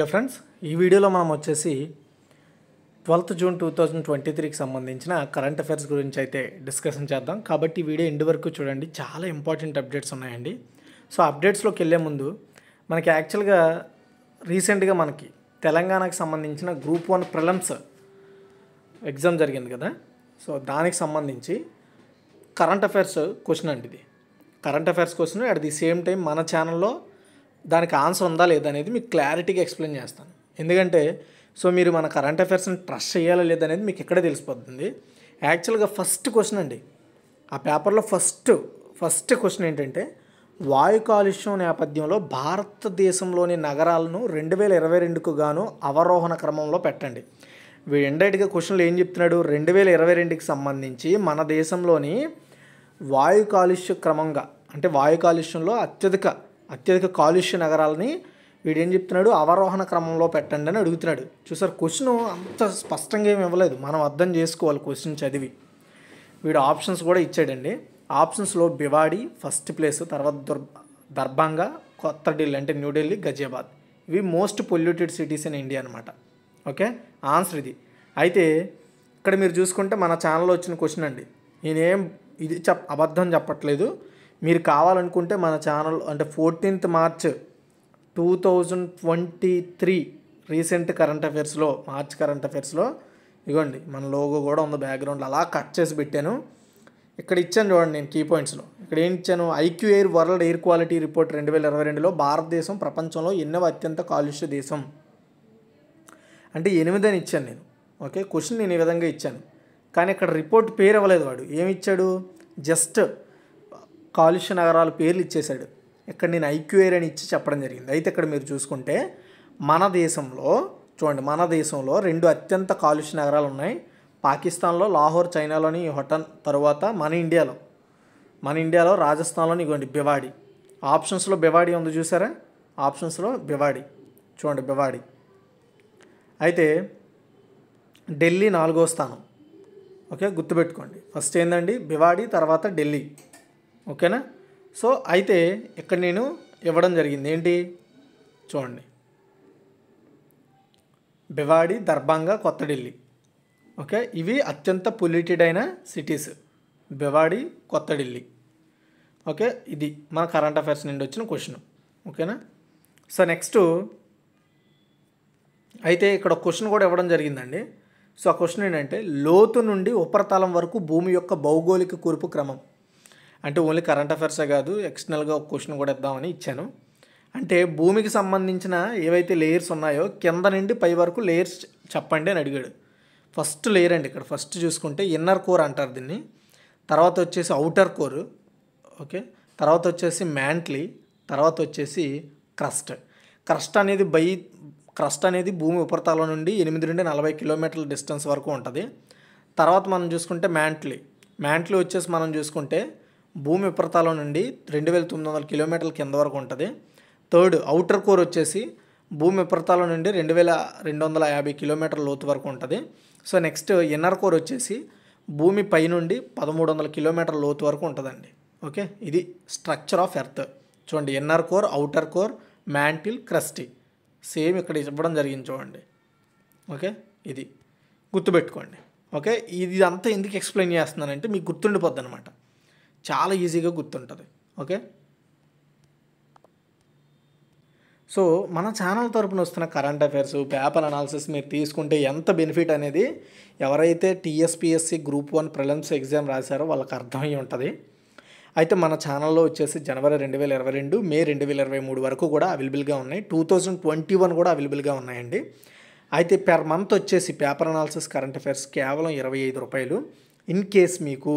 hello friends ఈ వీడియోలో మనం వచ్చేసి twelfth June two thousand twenty త్రీకి సంబంధించిన కరెంట్ అఫైర్స్ గురించి అయితే డిస్కషన్ చేద్దాం కాబట్టి వీడియో ఎండ్ వరకు చూడండి చాలా ఇంపార్టెంట్ అప్డేట్స్ ఉన్నాయండి సో అప్డేట్స్లోకి వెళ్ళే ముందు మనకి యాక్చువల్గా రీసెంట్గా మనకి తెలంగాణకు సంబంధించిన గ్రూప్ వన్ ప్రిలమ్స్ ఎగ్జామ్ జరిగింది కదా సో దానికి సంబంధించి కరెంట్ అఫైర్స్ క్వశ్చన్ అండి ఇది current affairs question at the same time మన ఛానల్లో దానికి ఆన్సర్ ఉందా లేదా అనేది మీకు క్లారిటీగా ఎక్స్ప్లెయిన్ చేస్తాను ఎందుకంటే సో మీరు మన కరెంట్ అఫైర్స్ని ట్రస్ట్ చేయాలా లేదనేది మీకు ఇక్కడే తెలిసిపోతుంది యాక్చువల్గా ఫస్ట్ క్వశ్చన్ అండి ఆ పేపర్లో ఫస్ట్ ఫస్ట్ క్వశ్చన్ ఏంటంటే వాయు కాలుష్యం నేపథ్యంలో భారతదేశంలోని నగరాలను రెండు వేల ఇరవై రెండుకు గాను అవరోహణ క్రమంలో పెట్టండి ఎండైట్గా క్వశ్చన్లు ఏం చెప్తున్నాడు రెండు వేల ఇరవై రెండుకి సంబంధించి మన దేశంలోని వాయు కాలుష్య క్రమంగా అంటే వాయు కాలుష్యంలో అత్యధిక అత్యధిక కాలుష్య నగరాలని వీడేం చెప్తున్నాడు అవరోహణ క్రమంలో పెట్టండి అని అడుగుతున్నాడు చూసారు క్వశ్చన్ అంత స్పష్టంగా ఏమి ఇవ్వలేదు మనం అర్థం చేసుకోవాలి క్వశ్చన్ చదివి వీడు ఆప్షన్స్ కూడా ఇచ్చాడండి ఆప్షన్స్లో బివాడి ఫస్ట్ ప్లేస్ తర్వాత దుర్ దర్భంగా కొత్త ఢిల్లీ అంటే న్యూఢిల్లీ గజియాబాద్ ఇవి most polluted cities in India అనమాట ఓకే ఆన్సర్ ఇది అయితే ఇక్కడ మీరు చూసుకుంటే మన ఛానల్లో వచ్చిన క్వశ్చన్ అండి నేనేం ఇది చెప్ అబద్ధం చెప్పట్లేదు మీరు కావాలనుకుంటే మన ఛానల్ అంటే fourteenth March two thousand twenty three recent current అఫైర్స్లో మార్చ్ కరెంట్ అఫైర్స్లో ఇవ్వండి మన లోగో కూడా ఉంది బ్యాక్గ్రౌండ్లో అలా కట్ చేసి పెట్టాను ఇక్కడ ఇచ్చాను చూడండి నేను కీ పాయింట్స్లో ఇక్కడ ఏం ఇచ్చాను IQ air world air quality report రెండు వేల ఇరవై రెండులో భారతదేశం ప్రపంచంలో ఎన్నో అత్యంత కాలుష్య దేశం అంటే అని ఇచ్చాను నేను ఓకే క్వశ్చన్ నేను ఈ విధంగా ఇచ్చాను కానీ ఇక్కడ రిపోర్ట్ పేరు ఇవ్వలేదు వాడు ఏమి ఇచ్చాడు జస్ట్ కాలుష్య నగరాల పేర్లు ఇచ్చేశాడు ఇక్కడ నేను ఐక్యూఏర్ అని ఇచ్చి చెప్పడం జరిగింది అయితే ఇక్కడ మీరు చూసుకుంటే మన దేశంలో చూడండి మన దేశంలో రెండు అత్యంత కాలుష్య నగరాలు ఉన్నాయి పాకిస్తాన్లో లాహోర్ చైనాలోని హోటన్ తరువాత మన ఇండియాలో మన ఇండియాలో రాజస్థాన్లోని ఇగోండి బివాడి ఆప్షన్స్లో బివాడి ఉంది చూసారా ఆప్షన్స్లో బివాడి చూడండి బివాడి అయితే ఢిల్లీ నాలుగో స్థానం ఓకే గుర్తుపెట్టుకోండి ఫస్ట్ ఏంటండి బివాడి తర్వాత ఢిల్లీ ఓకేనా సో అయితే ఇక్కడ నేను ఇవ్వడం జరిగింది ఏంటి చూడండి బివాడి దర్భంగా కొత్త ఢిల్లీ ఓకే ఇవి అత్యంత పొల్యూటెడ్ అయిన సిటీస్ బివాడి కొత్త ఢిల్లీ ఓకే ఇది మన కరెంట్ అఫైర్స్ నుండి వచ్చిన క్వశ్చన్ ఓకేనా సో నెక్స్ట్ అయితే ఇక్కడ క్వశ్చన్ కూడా ఇవ్వడం జరిగిందండి సో ఆ క్వశ్చన్ ఏంటంటే లోతు నుండి ఉపరితలం వరకు భూమి యొక్క భౌగోళిక కూర్పు క్రమం అంటే ఓన్లీ కరెంట్ అఫైర్సే కాదు ఎక్స్టర్నల్గా ఒక క్వశ్చన్ కూడా ఇద్దామని ఇచ్చాను అంటే భూమికి సంబంధించిన ఏవైతే లేయర్స్ ఉన్నాయో కింద నుండి పై వరకు లేయర్స్ చెప్పండి అని అడిగాడు ఫస్ట్ లేయర్ అండి ఇక్కడ ఫస్ట్ చూసుకుంటే ఇన్నర్ కోర్ అంటారు దీన్ని తర్వాత వచ్చేసి అవుటర్ కోర్ ఓకే తర్వాత వచ్చేసి మ్యాంట్లీ తర్వాత వచ్చేసి క్రస్ట్ క్రస్ట్ అనేది బై క్రస్ట్ అనేది భూమి ఉపరితలం నుండి ఎనిమిది నుండి నలభై కిలోమీటర్ల డిస్టెన్స్ వరకు ఉంటుంది తర్వాత మనం చూసుకుంటే మ్యాంట్లీ మ్యాంట్లీ వచ్చేసి మనం చూసుకుంటే భూమి ఉపరితలం నుండి రెండు వేల తొమ్మిది వందల కిలోమీటర్ల కింద వరకు ఉంటుంది థర్డ్ అవుటర్ కోర్ వచ్చేసి భూమి ఉపరితలం నుండి రెండు వేల రెండు వందల యాభై కిలోమీటర్ల లోతు వరకు ఉంటుంది సో నెక్స్ట్ ఇన్నర్ కోర్ వచ్చేసి భూమి పై నుండి పదమూడు వందల కిలోమీటర్ల లోతు వరకు ఉంటుందండి ఓకే ఇది స్ట్రక్చర్ ఆఫ్ ఎర్త్ చూడండి inner core outer core mantle crust same ఇక్కడ ఇవ్వడం జరిగింది చూడండి ఓకే ఇది గుర్తుపెట్టుకోండి ఓకే ఇది అంతా ఎందుకు ఎక్స్ప్లెయిన్ చేస్తున్నానంటే మీకు గుర్తుండిపోద్ది అనమాట చాలా ఈజీగా గుర్తుంటుంది ఓకే సో మన ఛానల్ తరపున వస్తున్న కరెంట్ అఫైర్స్ పేపర్ అనాలిసిస్ మీరు తీసుకుంటే ఎంత బెనిఫిట్ అనేది ఎవరైతే TSPSC group one prelims exam రాశారో వాళ్ళకి అర్థమై ఉంటుంది అయితే మన ఛానల్లో వచ్చేసి జనవరి రెండు వేల ఇరవై రెండు మే రెండు వేల ఇరవై మూడు వరకు కూడా అవైలబుల్గా ఉన్నాయి టూ థౌజండ్ ట్వంటీ వన్ కూడా అవైలబుల్గా ఉన్నాయండి అయితే పెర్ మంత్ వచ్చేసి పేపర్ అనాలిసిస్ కరెంట్ అఫైర్స్ కేవలం ఇరవై ఐదు రూపాయలు ఇన్ కేస్ మీకు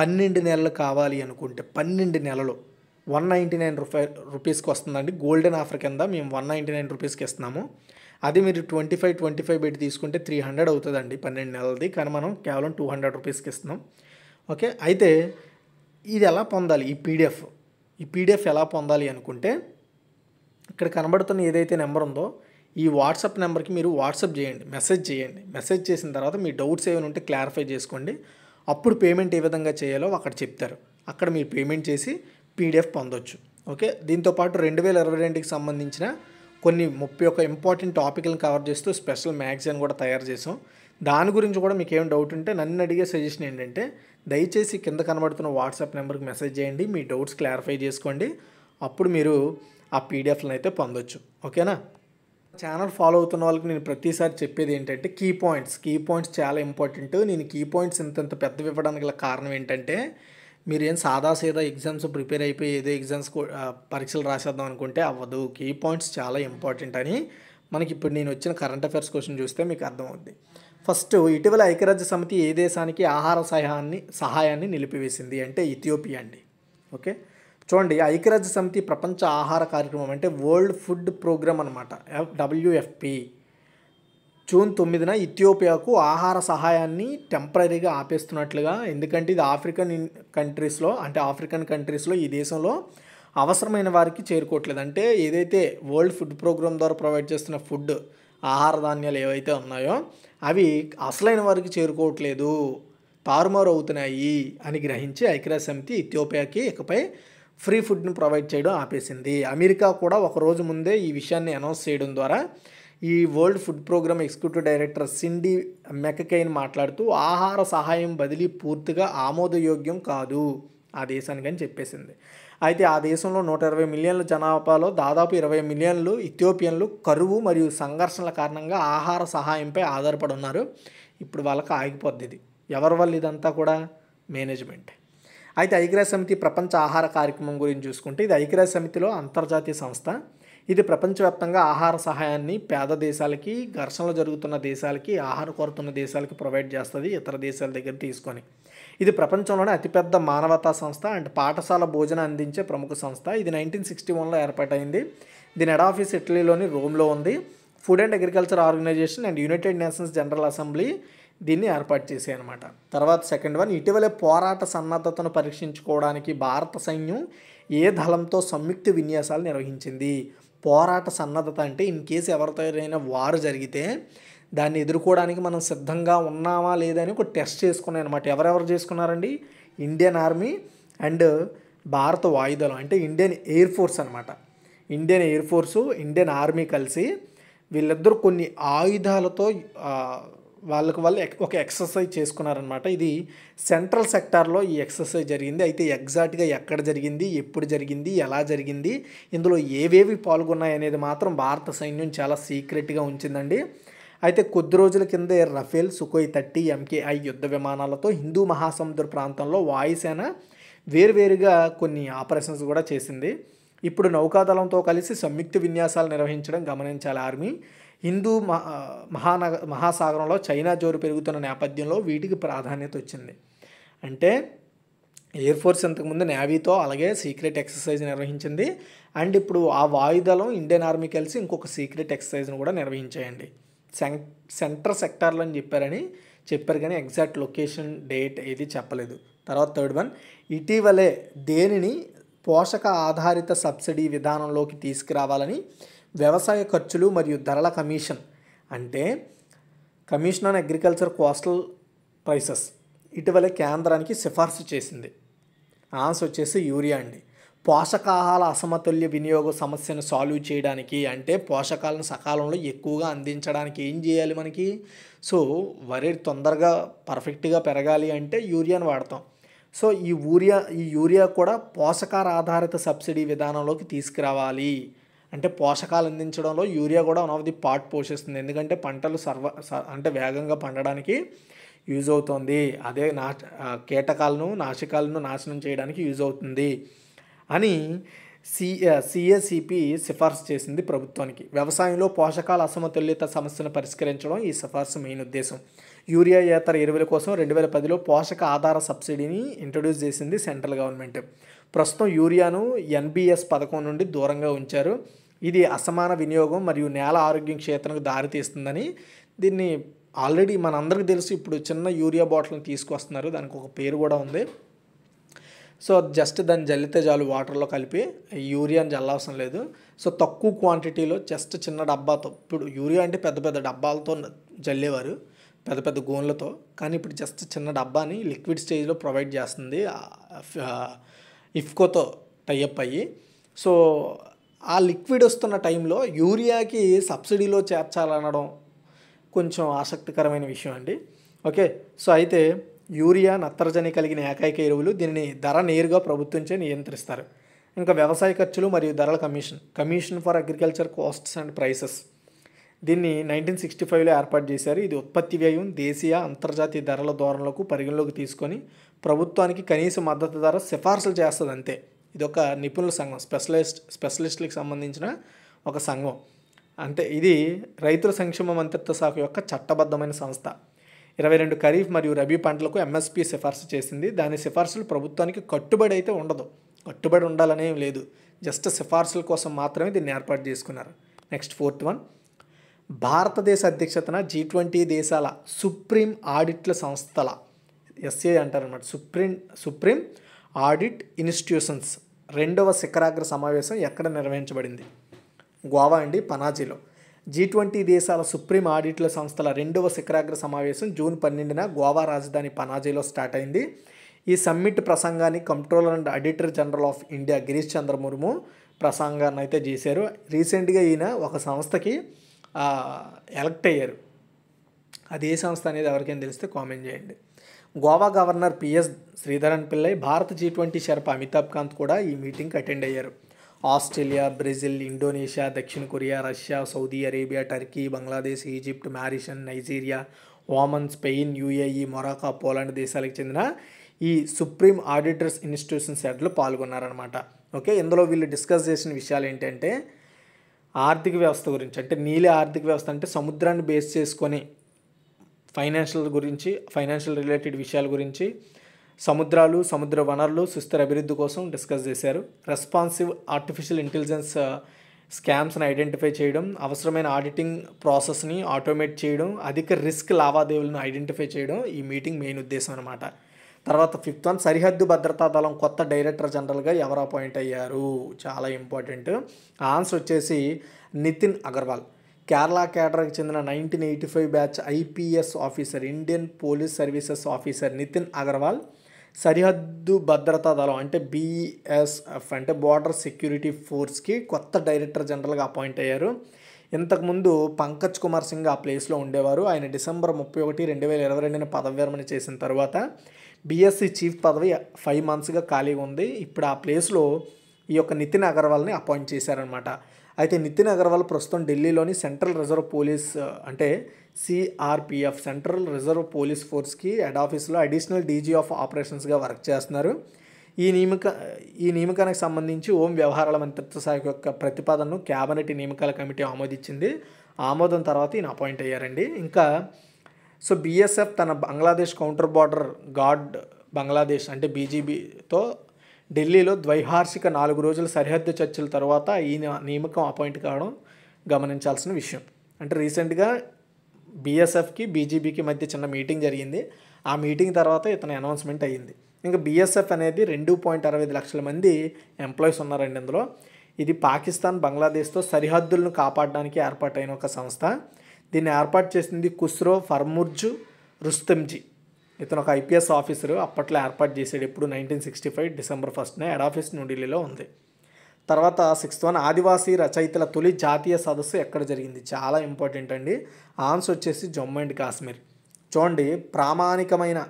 పన్నెండు నెలలు కావాలి అనుకుంటే పన్నెండు నెలలు వన్ నైంటీ నైన్ రూపాయ రూపీస్కి వస్తుందండి గోల్డెన్ ఆఫర్ కింద మేము వన్ నైంటీ నైన్ రూపీస్కి ఇస్తున్నాము అది మీరు ట్వంటీ ఫైవ్ ట్వంటీ ఫైవ్ పెట్టి తీసుకుంటే త్రీ హండ్రెడ్ అవుతుందండి పన్నెండు నెలలది కానీ మనం కేవలం టూ హండ్రెడ్ రూపీస్కి ఇస్తున్నాం ఓకే అయితే ఇది ఎలా పొందాలి ఈ పీడిఎఫ్ ఈ పీడిఎఫ్ ఎలా పొందాలి అనుకుంటే ఇక్కడ కనబడుతున్న ఏదైతే నెంబర్ ఉందో ఈ వాట్సాప్ నెంబర్కి మీరు వాట్సాప్ చేయండి మెసేజ్ చేయండి మెసేజ్ చేసిన తర్వాత మీ డౌట్స్ ఏమైనా ఉంటే క్లారిఫై చేసుకోండి అప్పుడు పేమెంట్ ఏ విధంగా చేయాలో అక్కడ చెప్తారు అక్కడ మీరు పేమెంట్ చేసి పీడిఎఫ్ పొందొచ్చు ఓకే దీంతోపాటు రెండు వేల ఇరవై రెండుకి సంబంధించిన కొన్ని ముప్పై ఒక ఇంపార్టెంట్ టాపిక్లను కవర్ చేస్తూ స్పెషల్ మ్యాగజైన్ కూడా తయారు చేసాం దాని గురించి కూడా మీకు ఏం డౌట్ ఉంటే నన్ను అడిగే సజెషన్ ఏంటంటే దయచేసి కింద కనబడుతున్న వాట్సాప్ నెంబర్కి మెసేజ్ చేయండి మీ డౌట్స్ క్లారిఫై చేసుకోండి అప్పుడు మీరు ఆ పీడిఎఫ్లను అయితే పొందొచ్చు ఓకేనా ఛానల్ ఫాలో అవుతున్న వాళ్ళకి నేను ప్రతిసారి చెప్పేది ఏంటంటే కీ పాయింట్స్ కీ పాయింట్స్ చాలా ఇంపార్టెంట్ నేను కీ పాయింట్స్ ఇంతంత పెద్దవి ఇవ్వడానికి గల కారణం ఏంటంటే మీరు ఏం సాదా సీదా ఎగ్జామ్స్ ప్రిపేర్ అయిపోయి ఏదో ఎగ్జామ్స్ పరీక్షలు రాసేద్దాం అనుకుంటే అవ్వదు కీ పాయింట్స్ చాలా ఇంపార్టెంట్ అని మనకి ఇప్పుడు నేను వచ్చిన కరెంట్ అఫైర్స్ క్వశ్చన్ చూస్తే మీకు అర్థమవుద్ది ఫస్ట్ ఇటీవల ఐక్యరాజ్య సమితి ఏ దేశానికి ఆహార సహాయాన్ని సహాయాన్ని నిలిపివేసింది అంటే ఇథియోపియా అండి ఓకే చూడండి ఐక్యరాజ్య సమితి ప్రపంచ ఆహార కార్యక్రమం అంటే వరల్డ్ ఫుడ్ ప్రోగ్రామ్ అనమాట డబ్ల్యూఎఫ్పి జూన్ తొమ్మిదిన ఇథియోపియాకు ఆహార సహాయాన్ని టెంపరీగా ఆపేస్తున్నట్లుగా ఎందుకంటే ఇది ఆఫ్రికన్ కంట్రీస్లో అంటే ఆఫ్రికన్ కంట్రీస్లో ఈ దేశంలో అవసరమైన వారికి చేరుకోవట్లేదు అంటే ఏదైతే వరల్డ్ ఫుడ్ ప్రోగ్రామ్ ద్వారా ప్రొవైడ్ చేస్తున్న ఫుడ్ ఆహార ధాన్యాలు ఏవైతే ఉన్నాయో అవి అసలైన వారికి చేరుకోవట్లేదు తారుమారు అవుతున్నాయి అని గ్రహించి ఐక్యరాజ్య సమితి ఇథియోపియాకి ఇకపై ఫ్రీ ఫుడ్ను ప్రొవైడ్ చేయడం ఆపేసింది అమెరికా కూడా ఒక రోజు ముందే ఈ విషయాన్ని అనౌన్స్ చేయడం ద్వారా ఈ world food programme executive director Cindy McCain మాట్లాడుతూ ఆహార సహాయం బదిలీ పూర్తిగా ఆమోదయోగ్యం కాదు ఆ దేశానికి అని చెప్పేసింది అయితే ఆ దేశంలో నూట ఇరవై మిలియన్ల జనాభాలో దాదాపు ఇరవై మిలియన్లు ఇథియోపియన్లు కరువు మరియు సంఘర్షణల కారణంగా ఆహార సహాయంపై ఆధారపడి ఉన్నారు ఇప్పుడు వాళ్ళకి ఆగిపోద్ది ఇది ఎవరి వల్ల ఇదంతా కూడా మేనేజ్మెంట్ అయితే ఐక్యరాజ్య సమితి ప్రపంచ ఆహార కార్యక్రమం గురించి చూసుకుంటే ఇది ఐక్యరాజ్య సమితిలో అంతర్జాతీయ సంస్థ ఇది ప్రపంచవ్యాప్తంగా ఆహార సహాయాన్ని పేద దేశాలకి ఘర్షణలు జరుగుతున్న దేశాలకి ఆహార కొరతున్న దేశాలకి ప్రొవైడ్ చేస్తుంది ఇతర దేశాల దగ్గర తీసుకొని ఇది ప్రపంచంలోనే అతిపెద్ద మానవతా సంస్థ అండ్ పాఠశాల భోజనం అందించే ప్రముఖ సంస్థ ఇది నైన్టీన్ సిక్స్టీ వన్లో ఏర్పాటైంది దీని హెడ్ ఆఫీస్ ఇటలీలోని రోమ్లో ఉంది food and agriculture organisation and united nations general assembly దీన్ని ఏర్పాటు అనమాట తర్వాత సెకండ్ వన్ ఇటీవలే పోరాట సన్నద్ధతను పరీక్షించుకోవడానికి భారత సైన్యం ఏ దళంతో సంయుక్త విన్యాసాలు నిర్వహించింది పోరాట సన్నద్ధత అంటే ఇన్ కేసు ఎవరితోనైనా వారు జరిగితే దాన్ని ఎదుర్కోవడానికి మనం సిద్ధంగా ఉన్నామా లేదని ఒక టెస్ట్ చేసుకున్నాయి అనమాట ఎవరెవరు చేసుకున్నారండి ఇండియన్ ఆర్మీ అండ్ భారత వాయుదళం అంటే ఇండియన్ ఎయిర్ ఫోర్స్ అనమాట Indian air force Indian army కలిసి వీళ్ళిద్దరూ కొన్ని ఆయుధాలతో వాళ్ళకి వాళ్ళు ఒక ఎక్సర్సైజ్ చేసుకున్నారనమాట ఇది సెంట్రల్ సెక్టార్లో ఈ ఎక్సర్సైజ్ జరిగింది అయితే ఎగ్జాక్ట్గా ఎక్కడ జరిగింది ఎప్పుడు జరిగింది ఎలా జరిగింది ఇందులో ఏవేవి పాల్గొన్నాయి అనేది మాత్రం భారత సైన్యం చాలా సీక్రెట్గా ఉంచిందండి అయితే కొద్ది రోజుల కిందే రఫేల్ సుఖోయ్ థర్టీ ఎంకేఐ యుద్ధ విమానాలతో హిందూ మహాసముద్ర ప్రాంతంలో వాయుసేన వేరువేరుగా కొన్ని ఆపరేషన్స్ కూడా చేసింది ఇప్పుడు నౌకాదళంతో కలిసి సంయుక్త విన్యాసాలు నిర్వహించడం గమనించాలి ఆర్మీ హిందూ మహానగ మహాసాగరంలో చైనా జోరు పెరుగుతున్న నేపథ్యంలో వీటికి ప్రాధాన్యత వచ్చింది అంటే ఎయిర్ ఫోర్స్ ఇంతకుముందు నేవీతో అలాగే సీక్రెట్ ఎక్సర్సైజ్ నిర్వహించింది అండ్ ఇప్పుడు ఆ వాయుదలం ఇండియన్ ఆర్మీ కలిసి ఇంకొక సీక్రెట్ ఎక్సర్సైజ్ను కూడా నిర్వహించాయండి సెంటర్ సెక్టార్లో అని చెప్పారని చెప్పారు కానీ ఎగ్జాక్ట్ లొకేషన్ డేట్ ఏది చెప్పలేదు తర్వాత థర్డ్ వన్ ఇటీవలే దేనిని పోషక ఆధారిత సబ్సిడీ విధానంలోకి తీసుకురావాలని వ్యవసాయ ఖర్చులు మరియు ధరల కమిషన్ అంటే commission on agriculture coastal prices ఇటీవల కేంద్రానికి సిఫార్సు చేసింది ఆన్సర్ వచ్చేసి యూరియా అండి పోషకాహార అసమతుల్య వినియోగ సమస్యను సాల్వ్ చేయడానికి అంటే పోషకాలను సకాలంలో ఎక్కువగా అందించడానికి ఏం చేయాలి మనకి సో వరి తొందరగా పర్ఫెక్ట్గా పెరగాలి అంటే యూరియాను వాడతాం సో ఈ యూరియా ఈ యూరియా కూడా పోషకార ఆధారిత సబ్సిడీ విధానంలోకి తీసుకురావాలి అంటే పోషకాలు అందించడంలో యూరియా కూడా వన్ ఆఫ్ ది పార్ట్ పోషిస్తుంది ఎందుకంటే పంటలు సర్వ అంటే వేగంగా పండడానికి యూజ్ అవుతుంది అదే నా కీటకాలను నాశకాలను నాశనం చేయడానికి యూజ్ అవుతుంది అని సి సిఎసిపి సిఫార్సు చేసింది ప్రభుత్వానికి వ్యవసాయంలో పోషకాల అసమతుల్యత సమస్యను పరిష్కరించడం ఈ సిఫార్సు మెయిన్ ఉద్దేశం యూరియా ఏతర ఎరువుల కోసం రెండు వేల పదిలో పోషక ఆధార సబ్సిడీని ఇంట్రడ్యూస్ చేసింది సెంట్రల్ గవర్నమెంట్ ప్రస్తుతం యూరియాను ఎన్బిఎస్ పథకం నుండి దూరంగా ఉంచారు ఇది అసమాన వినియోగం మరియు నేల ఆరోగ్యం క్షేత్రానికి దారితీస్తుందని దీన్ని ఆల్రెడీ మనందరికీ తెలుసు ఇప్పుడు చిన్న యూరియా బాటిల్ని తీసుకొస్తున్నారు దానికి ఒక పేరు కూడా ఉంది సో జస్ట్ దాన్ని జల్లితే చాలు వాటర్లో కలిపి యూరియాని జల్లవసరం లేదు సో తక్కువ క్వాంటిటీలో జస్ట్ చిన్న డబ్బాతో ఇప్పుడు యూరియా అంటే పెద్ద పెద్ద డబ్బాలతో జల్లేవారు పెద్ద పెద్ద గోన్లతో కానీ ఇప్పుడు జస్ట్ చిన్న డబ్బాని లిక్విడ్ స్టేజ్లో ప్రొవైడ్ చేస్తుంది ఇఫ్కోతో టైఅప్ అయ్యి సో ఆ లిక్విడ్ వస్తున్న టైంలో యూరియాకి సబ్సిడీలో చేర్చాలనడం కొంచెం ఆసక్తికరమైన విషయం అండి ఓకే సో అయితే యూరియా నత్రజని కలిగిన ఏకైక ఎరువులు దీనిని ధర నేరుగా ప్రభుత్వంచే నియంత్రిస్తారు ఇంకా వ్యవసాయ ఖర్చులు మరియు ధరల commission commission for agriculture costs and prices దీన్ని నైన్టీన్ సిక్స్టీ ఫైవ్లో ఏర్పాటు చేశారు ఇది ఉత్పత్తి వ్యయం దేశీయ అంతర్జాతీయ ధరల ధోరణులకు పరిగణలోకి తీసుకొని ప్రభుత్వానికి కనీస మద్దతు ధర సిఫార్సులు చేస్తుంది అంతే ఇది ఒక నిపుణుల సంఘం స్పెషలిస్ట్ స్పెషలిస్టులకు సంబంధించిన ఒక సంఘం అంటే ఇది రైతుల సంక్షేమ మంత్రిత్వ శాఖ యొక్క చట్టబద్ధమైన సంస్థ ఇరవై రెండు ఖరీఫ్ మరియు రబీ పంటలకు ఎంఎస్పి సిఫార్సు చేసింది దాని సిఫార్సులు ప్రభుత్వానికి కట్టుబడి అయితే ఉండదు కట్టుబడి ఉండాలనేం లేదు జస్ట్ సిఫార్సుల కోసం మాత్రమే దీన్ని ఏర్పాటు చేసుకున్నారు నెక్స్ట్ ఫోర్త్ వన్ భారతదేశ అధ్యక్షతన జీ ట్వంటీ దేశాల సుప్రీం ఆడిట్ల సంస్థల ఎస్ఏ అంటారు అన్నమాట సుప్రీం సుప్రీం ఆడిట్ ఇన్స్టిట్యూషన్స్ రెండవ శిఖరాగ్ర సమావేశం ఎక్కడ నిర్వహించబడింది గోవా అండి పనాజీలో జీ ట్వంటీ దేశాల సుప్రీం ఆడిట్ల సంస్థల రెండవ శిఖరాగ్ర సమావేశం జూన్ పన్నెండున గోవా రాజధాని పనాజీలో స్టార్ట్ అయింది ఈ సమ్మిట్ ప్రసంగాన్ని controller and auditor general of India Girish Chandra Murmu ప్రసంగాన్ని అయితే చేశారు రీసెంట్గా ఈయన ఒక సంస్థకి ఎలక్ట్ అయ్యారు అది ఏ సంస్థ అనేది ఎవరికైనా తెలిస్తే కామెంట్ చేయండి గోవా గవర్నర్ పిఎస్ శ్రీధరన్ పిల్లై భారత G twenty sherpa Amitabh Kant కూడా ఈ మీటింగ్కి అటెండ్ అయ్యారు ఆస్ట్రేలియా బ్రెజిల్ ఇండోనేషియా దక్షిణ Korea Russia Saudi Arabia Turkey Bangladesh Egypt Mauritius Nigeria Oman Spain UAE Morocco Poland దేశాలకు చెందిన ఈ సుప్రీం ఆడిటర్స్ ఇన్స్టిట్యూషన్ హెడ్లు పాల్గొన్నారనమాట ఓకే ఇందులో వీళ్ళు డిస్కస్ చేసిన విషయాలు ఏంటంటే ఆర్థిక వ్యవస్థ గురించి అంటే నీలి ఆర్థిక వ్యవస్థ అంటే సముద్రాన్ని బేస్ చేసుకొని ఫైనాన్షియల్ గురించి ఫైనాన్షియల్ రిలేటెడ్ విషయాల గురించి సముద్రాలు సముద్ర వనరులు సుస్థిర అభివృద్ధి కోసం డిస్కస్ చేశారు రెస్పాన్సివ్ ఆర్టిఫిషియల్ ఇంటెలిజెన్స్ uh, స్కామ్స్ని ఐడెంటిఫై చేయడం అవసరమైన ఆడిటింగ్ ప్రాసెస్ని ఆటోమేట్ చేయడం అధిక రిస్క్ లావాదేవీలను ఐడెంటిఫై చేయడం ఈ మీటింగ్ మెయిన్ ఉద్దేశం అనమాట తర్వాత ఫిఫ్త్ వన్ సరిహద్దు భద్రతా దళం కొత్త డైరెక్టర్ జనరల్గా ఎవరు అపాయింట్ అయ్యారు చాలా ఇంపార్టెంట్ ఆన్సర్ వచ్చేసి నితిన్ అగర్వాల్ కేరళ కేడర్కి చెందిన nineteen eighty five batch IPS officer Indian police services officer Nitin Agarwal సరిహద్దు భద్రతా దళం అంటే బీఎస్ఎఫ్ అంటే బార్డర్ సెక్యూరిటీ ఫోర్స్కి కొత్త డైరెక్టర్ జనరల్గా అపాయింట్ అయ్యారు ఇంతకుముందు పంకజ్ కుమార్ సింగ్ ఆ ప్లేస్లో ఉండేవారు ఆయన డిసెంబర్ ముప్పై ఒకటి రెండు వేల ఇరవై రెండున పదవి విరమణ చేసిన తర్వాత బీఎస్సీ చీఫ్ పదవి ఫైవ్ మంత్స్గా ఖాళీగా ఉంది ఇప్పుడు ఆ ప్లేస్లో ఈ యొక్క నితిన్ అగర్వాల్ని అపాయింట్ చేశారనమాట అయితే నితిన్ అగర్వాల్ ప్రస్తుతం ఢిల్లీలోని సెంట్రల్ రిజర్వ్ పోలీస్ అంటే సిఆర్పిఎఫ్ సెంట్రల్ రిజర్వ్ పోలీస్ ఫోర్స్కి హెడ్ ఆఫీస్లో అడిషనల్ డీజీ ఆఫ్ ఆపరేషన్స్గా వర్క్ చేస్తున్నారు ఈ నియమక ఈ నియమకానికి సంబంధించి హోం వ్యవహారాల మంత్రిత్వ శాఖ యొక్క ప్రతిపాదనను క్యాబినెట్ నియమకాల కమిటీ ఆమోదించింది ఆమోదం తర్వాత ఈయన అపాయింట్ అయ్యారండి ఇంకా సో బీఎస్ఎఫ్ తన Bangladesh counter border guard Bangladesh అంటే బీజీబీతో ఢిల్లీలో ద్వైహార్షిక నాలుగు రోజుల సరిహద్దు చర్చల తర్వాత ఈ నియామకం అపాయింట్ కావడం గమనించాల్సిన విషయం అంటే రీసెంట్గా బీఎస్ఎఫ్కి బీజేపీకి మధ్య చిన్న మీటింగ్ జరిగింది ఆ మీటింగ్ తర్వాత ఇతని అనౌన్స్మెంట్ అయ్యింది ఇంకా బీఎస్ఎఫ్ అనేది రెండు పాయింట్ అరవై ఐదు లక్షల మంది ఎంప్లాయీస్ ఉన్నారండి ఇందులో ఇది పాకిస్తాన్ బంగ్లాదేశ్తో సరిహద్దులను కాపాడడానికి ఏర్పాటైన ఒక సంస్థ దీన్ని ఏర్పాటు చేసింది కుస్రో ఫర్ముర్జు రుస్తంజీ ఇతను ఒక ఐపీఎస్ ఆఫీసరు అప్పట్లో ఏర్పాటు చేసాడు ఎప్పుడు నైన్టీన్ సిక్స్టీ ఫైవ్ డిసెంబర్ ఫస్ట్న హెడ్ ఆఫీస్ న్యూఢిల్లీలో ఉంది తర్వాత సిక్స్త్ వన్ ఆదివాసీ రచయితల తొలి జాతీయ సదస్సు ఎక్కడ జరిగింది చాలా ఇంపార్టెంట్ అండి ఆన్సర్ వచ్చేసి జమ్మూ అండ్ కాశ్మీర్ చూడండి ప్రామాణికమైన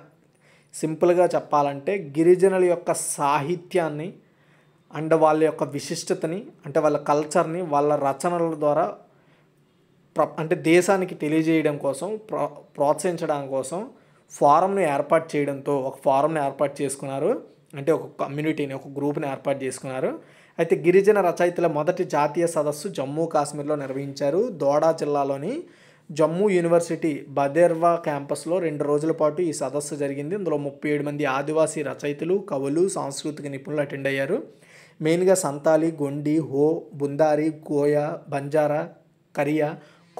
సింపుల్గా చెప్పాలంటే గిరిజనుల యొక్క సాహిత్యాన్ని అండ్ వాళ్ళ యొక్క విశిష్టతని అంటే వాళ్ళ కల్చర్ని వాళ్ళ రచనల ద్వారా ప్ర అంటే దేశానికి తెలియజేయడం కోసం ప్రో ప్రోత్సహించడం కోసం ఫారంను ఏర్పాటు చేయడంతో ఒక ఫారంను ఏర్పాటు చేసుకున్నారు అంటే ఒక కమ్యూనిటీని ఒక గ్రూప్ని ఏర్పాటు చేసుకున్నారు అయితే గిరిజన రచయితల మొదటి జాతీయ సదస్సు జమ్మూ కాశ్మీర్లో నిర్వహించారు దోడా జిల్లాలోని జమ్మూ యూనివర్సిటీ బదేర్వా క్యాంపస్లో రెండు రోజుల పాటు ఈ సదస్సు జరిగింది ఇందులో ముప్పై ఏడు మంది ఆదివాసీ రచయితలు కవులు సాంస్కృతిక నిపుణులు అటెండ్ అయ్యారు మెయిన్గా సంతాలి గొండి హో బుందారి గోయా బంజారా కరియా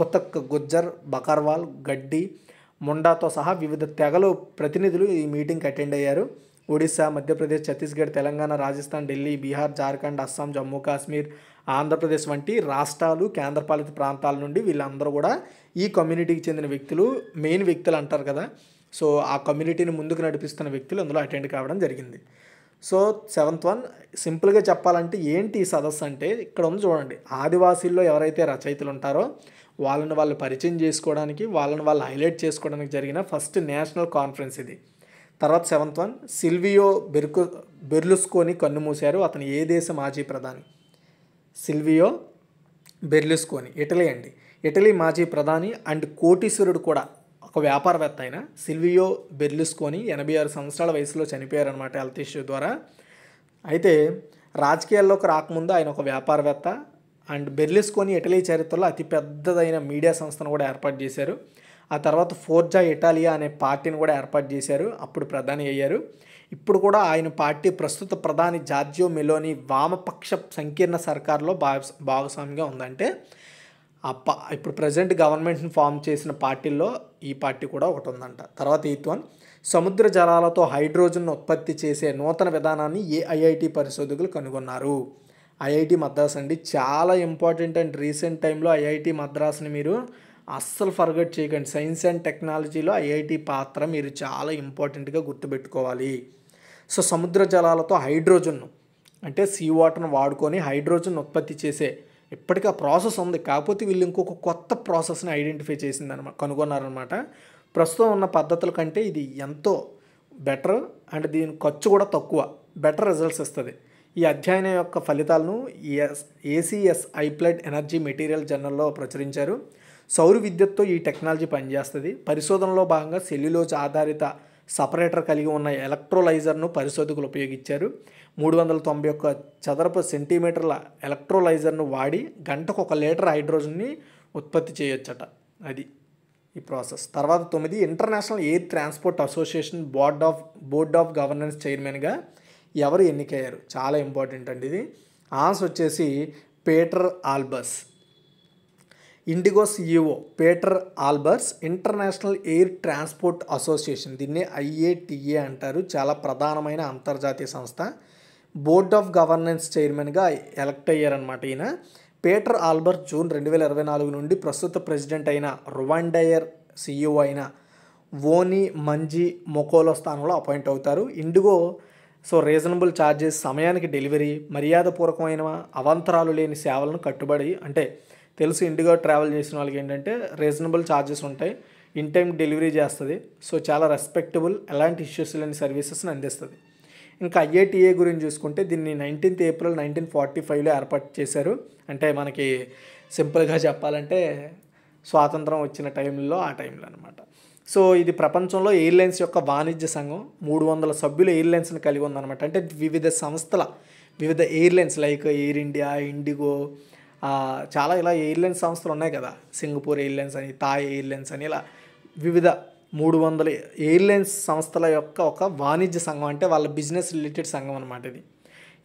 కొత్త గుజ్జర్ బకర్వాల్ గడ్డి ముండాతో సహా వివిధ తెగలు ప్రతినిధులు ఈ మీటింగ్కి అటెండ్ అయ్యారు ఒడిశా మధ్యప్రదేశ్ ఛత్తీస్గఢ్ తెలంగాణ రాజస్థాన్ ఢిల్లీ బీహార్ జార్ఖండ్ అస్సాం జమ్మూ కాశ్మీర్ ఆంధ్రప్రదేశ్ వంటి రాష్ట్రాలు కేంద్రపాలిత ప్రాంతాల నుండి వీళ్ళందరూ కూడా ఈ కమ్యూనిటీకి చెందిన వ్యక్తులు మెయిన్ వ్యక్తులు అంటారు కదా సో ఆ కమ్యూనిటీని ముందుకు నడిపిస్తున్న వ్యక్తులు అందులో అటెండ్ కావడం జరిగింది సో సెవెంత్ వన్ సింపుల్గా చెప్పాలంటే ఏంటి ఈ సదస్సు అంటే ఇక్కడ ఉంది చూడండి ఆదివాసీల్లో ఎవరైతే రచయితలు ఉంటారో వాళ్ళని వాళ్ళు పరిచయం చేసుకోవడానికి వాళ్ళని వాళ్ళు హైలైట్ చేసుకోవడానికి జరిగిన ఫస్ట్ నేషనల్ కాన్ఫరెన్స్ ఇది తర్వాత సెవెంత్ వన్ సిల్వియో బెర్కు బెర్లుస్కోని కన్నుమూశారు అతను ఏ దేశ మాజీ ప్రధాని సిల్వియో బెర్లుస్కోని ఇటలీ అండి ఇటలీ మాజీ ప్రధాని అండ్ కోటీశ్వరుడు కూడా ఒక వ్యాపారవేత్త అయిన సిల్వియో బెర్లుస్కోని ఎనభై ఆరు సంవత్సరాల వయసులో చనిపోయారనమాట హెల్త్ ఇష్యూ ద్వారా అయితే రాజకీయాల్లోకి రాకముందు ఆయన ఒక వ్యాపారవేత్త అండ్ బెర్లిస్కోని ఇటలీ చరిత్రలో అతిపెద్దదైన మీడియా సంస్థను కూడా ఏర్పాటు చేశారు ఆ తర్వాత ఫోర్జా ఇటాలియా అనే పార్టీని కూడా ఏర్పాటు చేశారు అప్పుడు ప్రధాని అయ్యారు ఇప్పుడు కూడా ఆయన పార్టీ ప్రస్తుత ప్రధాని జార్జియో మెలోని వామపక్ష సంకీర్ణ సర్కార్లో భాగస్వామిగా ఉందంటే ఆ పా ఇప్పుడు ప్రజెంట్ గవర్నమెంట్ని ఫామ్ చేసిన పార్టీల్లో ఈ పార్టీ కూడా ఒకటి ఉందంట తర్వాత ఎయిత్ వన్ సముద్ర జలాలతో హైడ్రోజన్ ఉత్పత్తి చేసే నూతన విధానాన్ని ఏఐఐటి పరిశోధకులు కనుగొన్నారు ఐఐటి మద్రాస్ అండి చాలా ఇంపార్టెంట్ అండ్ రీసెంట్ టైంలో ఐఐటి మద్రాస్ని మీరు అస్సలు ఫర్గట్ చేయకండి సైన్స్ అండ్ టెక్నాలజీలో ఐఐటి పాత్ర మీరు చాలా ఇంపార్టెంట్గా గుర్తుపెట్టుకోవాలి సో సముద్ర జలాలతో హైడ్రోజన్ అంటే సీ వాటర్ను వాడుకొని హైడ్రోజన్ ఉత్పత్తి చేసే ఇప్పటికీ ఆ ప్రాసెస్ ఉంది కాకపోతే వీళ్ళు ఇంకొక కొత్త ప్రాసెస్ని ఐడెంటిఫై అనమాట కనుగొన్నారనమాట ప్రస్తుతం ఉన్న పద్ధతుల కంటే ఇది ఎంతో బెటర్ అండ్ దీని ఖర్చు కూడా తక్కువ బెటర్ రిజల్ట్స్ ఇస్తుంది ఈ అధ్యయనం యొక్క ఫలితాలను ఏసీఎస్ ఐప్లెడ్ ఎనర్జీ మెటీరియల్ జర్నల్లో ప్రచురించారు సౌర విద్యుత్తో ఈ టెక్నాలజీ పనిచేస్తుంది పరిశోధనలో భాగంగా సెల్యులోజ్ ఆధారిత సపరేటర్ కలిగి ఉన్న ఎలక్ట్రోలైజర్ను పరిశోధకులు ఉపయోగించారు మూడు వందల తొంభై ఒక్క చదరపు సెంటీమీటర్ల ఎలక్ట్రోలైజర్ను వాడి గంటకు ఒక లీటర్ హైడ్రోజన్ని ఉత్పత్తి చేయొచ్చట అది ఈ ప్రాసెస్ తర్వాత తొమ్మిది international air transport association board of board of governance చైర్మన్గా ఎవరు ఎన్నికయ్యారు చాలా ఇంపార్టెంట్ అండి ఇది ఆన్సర్ వచ్చేసి Pieter Elbers IndiGo CEO Pieter Elbers international air transport association దీన్ని ఐఏటిఏ అంటారు చాలా ప్రధానమైన అంతర్జాతీయ సంస్థ బోర్డ్ ఆఫ్ గవర్నెన్స్ చైర్మన్గా ఎలక్ట్ అయ్యారనమాట ఈయన పేటర్ ఆల్బర్ట్ జూన్ రెండు వేల ఇరవై నాలుగు నుండి ప్రస్తుత ప్రెసిడెంట్ అయిన రువాండయర్ సీఈఓ అయిన ఓని మంజీ మొకోలో స్థానంలో అపాయింట్ అవుతారు ఇండిగో సో రీజనబుల్ ఛార్జెస్ సమయానికి డెలివరీ మర్యాదపూర్వకమైన అవంతరాలు లేని సేవలను కట్టుబడి అంటే తెలుసు ఇండిగో ట్రావెల్ చేసిన వాళ్ళకి ఏంటంటే రీజనబుల్ ఛార్జెస్ ఉంటాయి ఇన్ టైం డెలివరీ చేస్తుంది సో చాలా రెస్పెక్టబుల్ ఎలాంటి ఇష్యూస్ లేని సర్వీసెస్ని అందిస్తుంది ఇంకా ఐఏటీఏ గురించి చూసుకుంటే దీన్ని నైన్టీన్త్ ఏప్రిల్ నైన్టీన్ ఫార్టీ ఫైవ్లో ఏర్పాటు చేశారు అంటే మనకి సింపుల్గా చెప్పాలంటే స్వాతంత్రం వచ్చిన టైంలో ఆ టైంలో అనమాట సో ఇది ప్రపంచంలో ఎయిర్లైన్స్ యొక్క వాణిజ్య సంఘం మూడు వందల సభ్యులు ఎయిర్లైన్స్ని కలిగి ఉందన్నమాట అంటే వివిధ సంస్థల వివిధ airlines like air India IndiGo చాలా ఇలా ఎయిర్లైన్స్ సంస్థలు ఉన్నాయి కదా సింగపూర్ ఎయిర్లైన్స్ అని థాయ్ ఎయిర్లైన్స్ అని ఇలా వివిధ మూడు వందల ఎయిర్లైన్స్ సంస్థల యొక్క ఒక వాణిజ్య సంఘం అంటే వాళ్ళ బిజినెస్ రిలేటెడ్ సంఘం అనమాట ఇది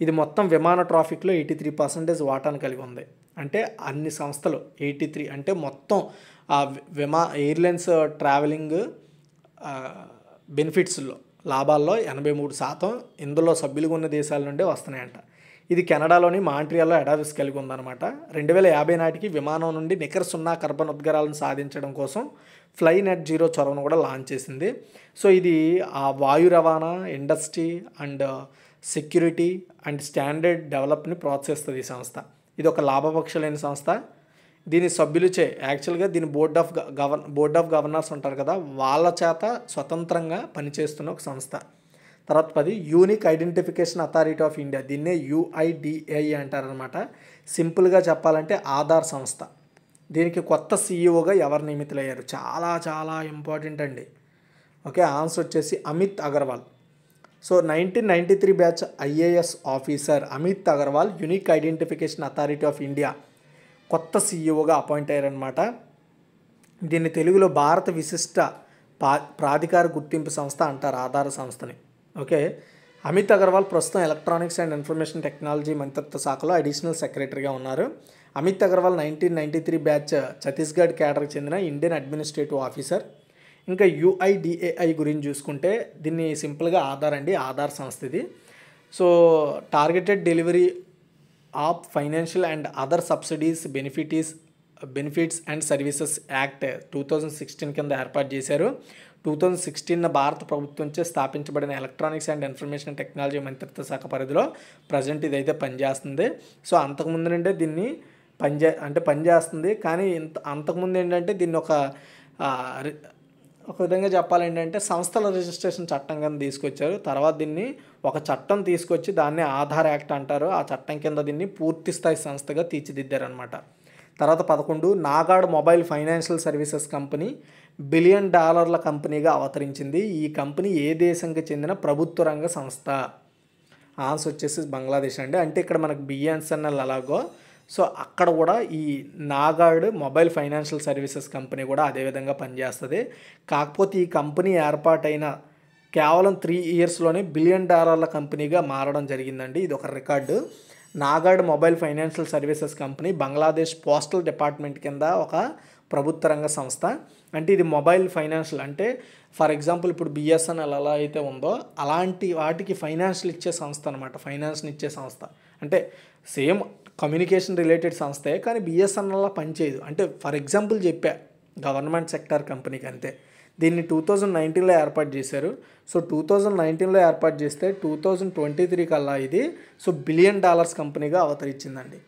ఇది మొత్తం విమాన ట్రాఫిక్లో ఎయిటీ త్రీ పర్సెంటేజ్ వాటాను కలిగి ఉంది అంటే అన్ని సంస్థలు ఎయిటీ త్రీ అంటే మొత్తం ఆ విమా ఎయిర్లైన్స్ ట్రావెలింగ్ బెనిఫిట్స్లో లాభాల్లో ఎనభై మూడు శాతం ఇందులో సభ్యులుగా ఉన్న దేశాల నుండే వస్తున్నాయంట ఇది కెనడాలోని మాంట్రియాలో ఎడావిస్ కలిగి ఉందన్నమాట రెండు వేల యాభై నాటికి విమానం నుండి నికర సున్నా కర్బన్ ఉద్గారాలను సాధించడం కోసం ఫ్లై నెట్ జీరో చొరవను కూడా లాంచ్ చేసింది సో ఇది ఆ వాయు రవాణా industry and security and standard డెవలప్ని ప్రోత్సహిస్తుంది ఈ సంస్థ ఇది ఒక లేని సంస్థ దీని సభ్యులుచే యాక్చువల్గా దీని బోర్డ్ ఆఫ్ గవర్ బోర్డ్ ఆఫ్ గవర్నర్స్ ఉంటారు కదా వాళ్ళ చేత స్వతంత్రంగా పనిచేస్తున్న ఒక సంస్థ తర్వాత పది unique identification authority of India దీన్నే యుఐడిఐ అంటారనమాట సింపుల్గా చెప్పాలంటే ఆధార్ సంస్థ దీనికి కొత్త సీఈఓగా ఎవరు నియమితులయ్యారు చాలా చాలా ఇంపార్టెంట్ అండి ఓకే ఆన్సర్ వచ్చేసి Amit Agarwal so nineteen ninety three batch IAS officer Amit Agarwal unique identification authority of India కొత్త సీఈఓగా అపాయింట్ అయ్యారనమాట దీన్ని తెలుగులో భారత విశిష్ట పా ప్రాధికార గుర్తింపు సంస్థ అంటారు ఆధార సంస్థని ఓకే అమిత్ అగర్వాల్ ప్రస్తుతం ఎలక్ట్రానిక్స్ అండ్ ఇన్ఫర్మేషన్ టెక్నాలజీ మంత్రిత్వ శాఖలో అడిషనల్ సెక్రటరీగా ఉన్నారు Amit Agarwal nineteen ninety three batch Chhattisgarh క్యాడర్కి చెందిన ఇండియన్ అడ్మినిస్ట్రేటివ్ ఆఫీసర్ ఇంకా యుఐడిఏఐ గురించి చూసుకుంటే దీన్ని సింపుల్గా ఆధార్ అండి ఆధార్ సంస్థ ఇది so targeted delivery of financial and other subsidies benefits benefits and services act two thousand sixteen కింద ఏర్పాటు చేశారు టూ థౌజండ్ సిక్స్టీన్ భారత ప్రభుత్వంచే స్థాపించబడిన ఎలక్ట్రానిక్స్ అండ్ ఇన్ఫర్మేషన్ టెక్నాలజీ మంత్రిత్వ శాఖ పరిధిలో ప్రజెంట్ ఇదైతే పనిచేస్తుంది సో అంతకుముందు నుండే దీన్ని పనిచే అంటే పనిచేస్తుంది కానీ ఇంత అంతకుముందు ఏంటంటే దీన్ని ఒక ఒక విధంగా చెప్పాలంటే సంస్థల రిజిస్ట్రేషన్ చట్టం కింద తీసుకొచ్చారు తర్వాత దీన్ని ఒక చట్టం తీసుకొచ్చి దాన్ని ఆధార్ యాక్ట్ అంటారు ఆ చట్టం కింద దీన్ని పూర్తి స్థాయి సంస్థగా తీర్చిదిద్దారనమాట తర్వాత పదకొండు Nagad mobile financial services company billion డాలర్ల కంపెనీగా అవతరించింది ఈ కంపెనీ ఏ దేశంకి చెందిన ప్రభుత్వ రంగ సంస్థ ఆన్సర్ వచ్చేసి బంగ్లాదేశ్ అండి అంటే ఇక్కడ మనకు బిఎన్ఎస్ఎన్ఎల్ అలాగో సో అక్కడ కూడా ఈ Nagad mobile financial services company కూడా అదేవిధంగా పనిచేస్తుంది కాకపోతే ఈ కంపెనీ ఏర్పాటైన కేవలం త్రీ ఇయర్స్లోనే బిలియన్ డాలర్ల కంపెనీగా మారడం జరిగిందండి ఇది ఒక record Nagad mobile financial services company Bangladesh postal department కింద ఒక ప్రభుత్వ రంగ సంస్థ అంటే ఇది మొబైల్ ఫైనాన్షియల్ అంటే ఫర్ ఎగ్జాంపుల్ ఇప్పుడు బిఎస్ఎన్ఎల్ ఎలా అయితే ఉందో అలాంటి వాటికి ఫైనాన్షియల్ ఇచ్చే సంస్థ అనమాట ఫైనాన్స్ని ఇచ్చే సంస్థ అంటే సేమ్ కమ్యూనికేషన్ రిలేటెడ్ సంస్థే కానీ బిఎస్ఎన్ఎల్లా పనిచేయదు అంటే ఫర్ ఎగ్జాంపుల్ చెప్పా గవర్నమెంట్ సెక్టార్ కంపెనీకి అంతే దీన్ని టూ థౌజండ్ నైన్టీన్లో ఏర్పాటు చేశారు సో టూ థౌజండ్ నైన్టీన్లో ఏర్పాటు చేస్తే టూ థౌజండ్ ట్వంటీ త్రీ కల్లా ఇది సో బిలియన్ డాలర్స్ కంపెనీగా అవతరించిందండి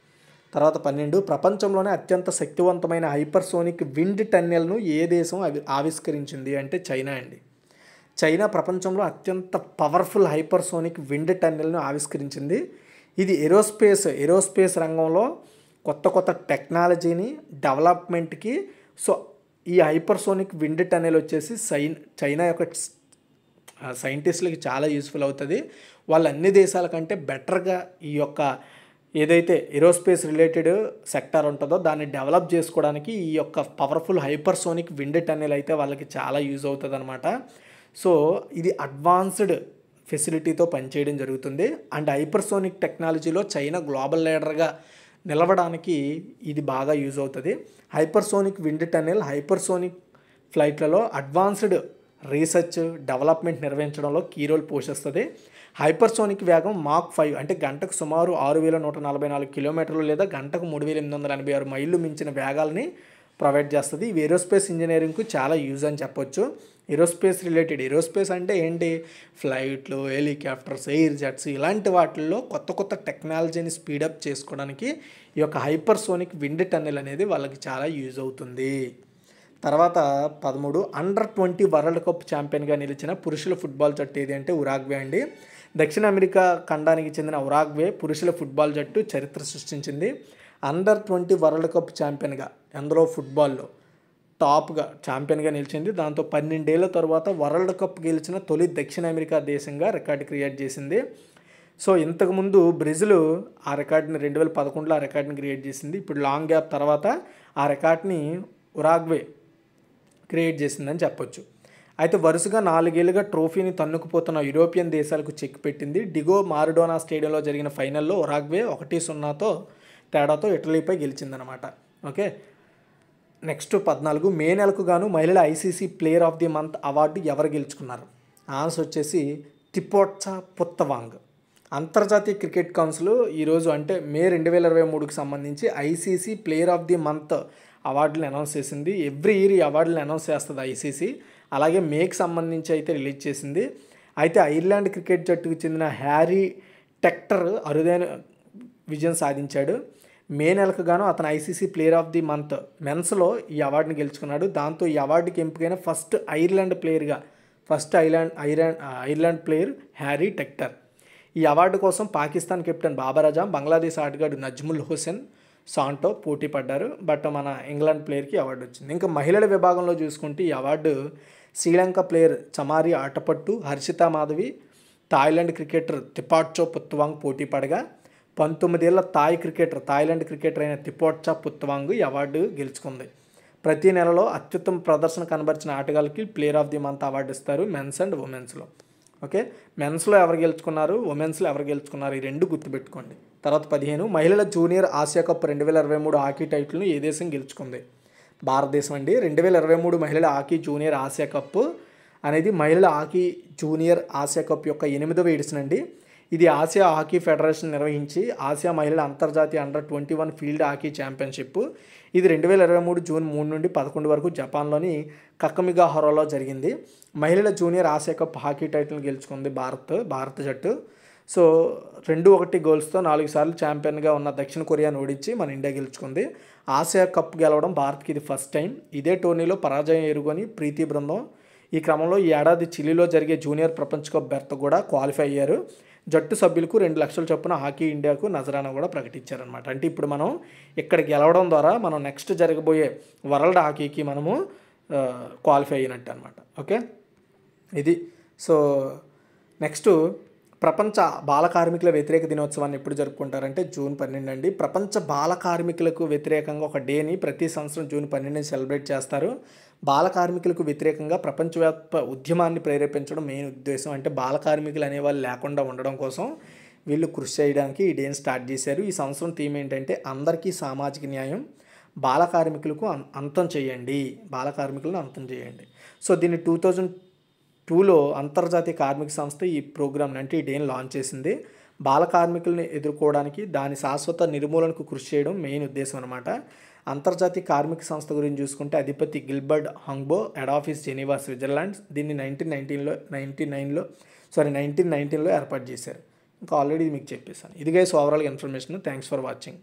తర్వాత పన్నెండు ప్రపంచంలోనే అత్యంత శక్తివంతమైన హైపర్సోనిక్ విండ్ టన్నెల్ను ఏ దేశం అవి ఆవిష్కరించింది అంటే చైనా అండి చైనా ప్రపంచంలో అత్యంత పవర్ఫుల్ హైపర్సోనిక్ విండ్ టన్నెల్ను ఆవిష్కరించింది ఇది ఏరోస్పేస్ ఏరోస్పేస్ రంగంలో కొత్త కొత్త టెక్నాలజీని డెవలప్మెంట్కి సో ఈ హైపర్సోనిక్ విండ్ టనెల్ వచ్చేసి సైన్ చైనా యొక్క సైంటిస్టులకి చాలా యూస్ఫుల్ అవుతుంది వాళ్ళు అన్ని దేశాల కంటే బెటర్గా ఈ యొక్క ఏదైతే ఏరోస్పేస్ రిలేటెడ్ సెక్టార్ ఉంటుందో దాన్ని డెవలప్ చేసుకోవడానికి ఈ యొక్క పవర్ఫుల్ హైపర్సోనిక్ విండ్ టన్నెల్ అయితే వాళ్ళకి చాలా యూజ్ అవుతుంది అనమాట సో ఇది అడ్వాన్స్డ్ ఫెసిలిటీతో పనిచేయడం జరుగుతుంది అండ్ హైపర్సోనిక్ టెక్నాలజీలో చైనా గ్లోబల్ లీడర్గా నిలవడానికి ఇది బాగా యూజ్ అవుతుంది హైపర్సోనిక్ విండ్ టనెల్ హైపర్సోనిక్ ఫ్లైట్లలో అడ్వాన్స్డ్ రీసెర్చ్ డెవలప్మెంట్ నిర్వహించడంలో కీ రోల్ పోషిస్తుంది హైపర్సోనిక్ వేగం మాక్ ఫైవ్ అంటే గంటకు సుమారు ఆరు వేల నూట నలభై నాలుగు కిలోమీటర్లు లేదా గంటకు మూడు వేల ఎనిమిది వందల ఎనభై ఆరు మైళ్ళు మించిన వేగాల్ని ప్రొవైడ్ చేస్తుంది ఇవి ఏరోస్పేస్ ఇంజనీరింగ్కు చాలా యూజ్ అని చెప్పొచ్చు ఏరోస్పేస్ రిలేటెడ్ ఏరోస్పేస్ అంటే ఏంటి ఫ్లైట్లు హెలికాప్టర్స్ ఎయిర్ జెట్స్ ఇలాంటి వాటిల్లో కొత్త కొత్త టెక్నాలజీని స్పీడప్ చేసుకోవడానికి ఈ యొక్క హైపర్సోనిక్ విండ్ టన్నెల్ అనేది వాళ్ళకి చాలా యూజ్ అవుతుంది తర్వాత పదమూడు అండర్ ట్వంటీ వరల్డ్ కప్ ఛాంపియన్గా నిలిచిన పురుషుల ఫుట్బాల్ జట్టు ఏది అంటే ఉరాగ్వే అండి దక్షిణ అమెరికా ఖండానికి చెందిన ఉరాగ్వే పురుషుల ఫుట్బాల్ జట్టు చరిత్ర సృష్టించింది అండర్ ట్వంటీ వరల్డ్ కప్ ఛాంపియన్గా ఎందరో ఫుట్బాల్లో టాప్గా ఛాంపియన్గా నిలిచింది దాంతో పన్నెండేళ్ల తర్వాత వరల్డ్ కప్ గెలిచిన తొలి దక్షిణ అమెరికా దేశంగా రికార్డు క్రియేట్ చేసింది సో ఇంతకుముందు బ్రెజిల్ ఆ రికార్డుని రెండు వేల పదకొండులో ఆ రికార్డుని క్రియేట్ చేసింది ఇప్పుడు లాంగ్ గ్యాప్ తర్వాత ఆ రికార్డ్ని ఉరాగ్వే క్రియేట్ చేసిందని చెప్పొచ్చు అయితే వరుసగా నాలుగేళ్లుగా ట్రోఫీని తన్నుకుపోతున్న యూరోపియన్ దేశాలకు చెక్ పెట్టింది డిగో మారుడోనా స్టేడియంలో జరిగిన ఫైనల్లో ఒరాగ్వే ఒకటి సున్నాతో తేడాతో ఇటలీపై గెలిచిందనమాట ఓకే నెక్స్ట్ పద్నాలుగు మే నెలకు గాను మహిళల ICC player of the month award ఎవరు గెలుచుకున్నారు ఆన్సర్ వచ్చేసి తిపోట్సా పుత్తవాంగ్ అంతర్జాతీయ క్రికెట్ కౌన్సిల్ ఈరోజు అంటే మే రెండు వేల ఇరవై మూడుకి సంబంధించి ICC player of the month అవార్డులు అనౌన్స్ చేసింది ఎవ్రీ ఇయర్ ఈ అవార్డులు అనౌన్స్ చేస్తుంది ఐసీసీ అలాగే మేకి సంబంధించి అయితే రిలీజ్ చేసింది అయితే ఐర్లాండ్ క్రికెట్ జట్టుకు చెందిన హ్యారీ టెక్టర్ అరుదైన విజయం సాధించాడు మే నెలకు గాను అతను ICC player of the month మెన్స్లో ఈ అవార్డుని గెలుచుకున్నాడు దాంతో ఈ అవార్డుకి ఎంపికైన ఫస్ట్ ఐర్లాండ్ ప్లేయర్గా first island Ireland Ireland player Harry Tector ఈ అవార్డు కోసం పాకిస్తాన్ కెప్టెన్ బాబర్ అజాం బంగ్లాదేశ్ ఆటగాడు నజ్ముల్ హుసేన్ సాంటో పోటీ పడ్డారు బట్ మన ఇంగ్లాండ్ ప్లేయర్కి అవార్డు వచ్చింది ఇంకా మహిళల విభాగంలో చూసుకుంటే ఈ award Sri Lanka player Chamari Athapaththu Harshitha Madavi Thailand cricketer Thipatcha Putthawong పోటీ పడగా పంతొమ్మిదేళ్ల థాయ్ క్రికెటర్ థాయిలాండ్ క్రికెటర్ అయిన తిపోట్చా పుత్వాంగ్ ఈ అవార్డు గెలుచుకుంది ప్రతి నెలలో అత్యుత్తమ ప్రదర్శన కనబరిచిన ఆటగాళ్ళకి player of the month award ఇస్తారు మెన్స్ అండ్ ఉమెన్స్లో ఓకే మెన్స్లో ఎవరు గెలుచుకున్నారు ఉమెన్స్లో ఎవరు గెలుచుకున్నారు ఈ రెండు గుర్తుపెట్టుకోండి తర్వాత పదిహేను మహిళల జూనియర్ ఆసియా కప్ రెండు వేల ఇరవై మూడు హాకీ టైటిల్ను ఏ దేశం గెలుచుకుంది భారతదేశం అండి రెండు వేల ఇరవై మూడు మహిళల హాకీ జూనియర్ ఆసియా కప్ అనేది మహిళల హాకీ జూనియర్ ఆసియా కప్ యొక్క ఎనిమిదవ ఎడిషన్ అండి ఇది ఆసియా హాకీ ఫెడరేషన్ నిర్వహించి ఆసియా మహిళల అంతర్జాతీయ under twenty one field hockey championship ఇది రెండు వేల ఇరవై మూడు జూన్ మూడు నుండి పదకొండు వరకు జపాన్లోని కక్కమిగా హొరోలో జరిగింది మహిళల junior Asia cup hockey title గెలుచుకుంది భారత్ భారత జట్టు సో రెండు ఒకటి గోల్స్తో నాలుగు సార్లు ఛాంపియన్గా ఉన్న దక్షిణ కొరియాను ఓడించి మన ఇండియా గెలుచుకుంది ఆసియా కప్ గెలవడం భారత్కి ఇది ఫస్ట్ టైం ఇదే టోర్నీలో పరాజయం ఎరుగొని ప్రీతి బృందం ఈ క్రమంలో ఈ ఏడాది చిలీలో జరిగే జూనియర్ ప్రపంచ కప్ బెర్త్ కూడా క్వాలిఫై అయ్యారు జట్టు సభ్యులకు రెండు లక్షల చొప్పున హాకీ ఇండియాకు నజరాన కూడా ప్రకటించారనమాట అంటే ఇప్పుడు మనం ఇక్కడ గెలవడం ద్వారా మనం నెక్స్ట్ జరగబోయే వరల్డ్ హాకీకి మనము క్వాలిఫై అయినట్టు అనమాట ఓకే ఇది సో నెక్స్ట్ ప్రపంచ బాల కార్మికుల వ్యతిరేక దినోత్సవాన్ని ఎప్పుడు జరుపుకుంటారంటే జూన్ పన్నెండు అండి ప్రపంచ బాల కార్మికులకు వ్యతిరేకంగా ఒక డేని ప్రతి సంవత్సరం జూన్ పన్నెండుని సెలబ్రేట్ చేస్తారు బాల కార్మికులకు వ్యతిరేకంగా ప్రపంచవ్యాప్త ఉద్యమాన్ని ప్రేరేపించడం మెయిన్ ఉద్దేశం అంటే బాల కార్మికులు అనేవాళ్ళు లేకుండా ఉండడం కోసం వీళ్ళు కృషి చేయడానికి ఈ డేని స్టార్ట్ చేశారు ఈ సంవత్సరం థీమ్ ఏంటంటే అందరికీ సామాజిక న్యాయం బాల కార్మికులకు అంతం చేయండి బాల కార్మికులను అంతం చేయండి సో దీన్ని టూ థౌజండ్ టూలో అంతర్జాతీయ కార్మిక సంస్థ ఈ ప్రోగ్రామ్ని అంటే ఈ డేని లాంచ్ చేసింది బాల కార్మికులను ఎదుర్కోవడానికి దాని శాశ్వత నిర్మూలనకు కృషి చేయడం మెయిన్ ఉద్దేశం అనమాట అంతర్జాతీయ కార్మిక సంస్థ గురించి చూసుకుంటే అధిపతి Gilbert Houngbo head office Geneva Switzerland దీన్ని నైన్టీన్ నైన్టీన్లో నైన్టీ నైన్లో సారీ నైన్టీన్ నైన్టీన్లో ఏర్పాటు చేశారు ఇంకా ఆల్రెడీ మీకు చెప్పేశాను ఇదిగా so overall information thanks for watching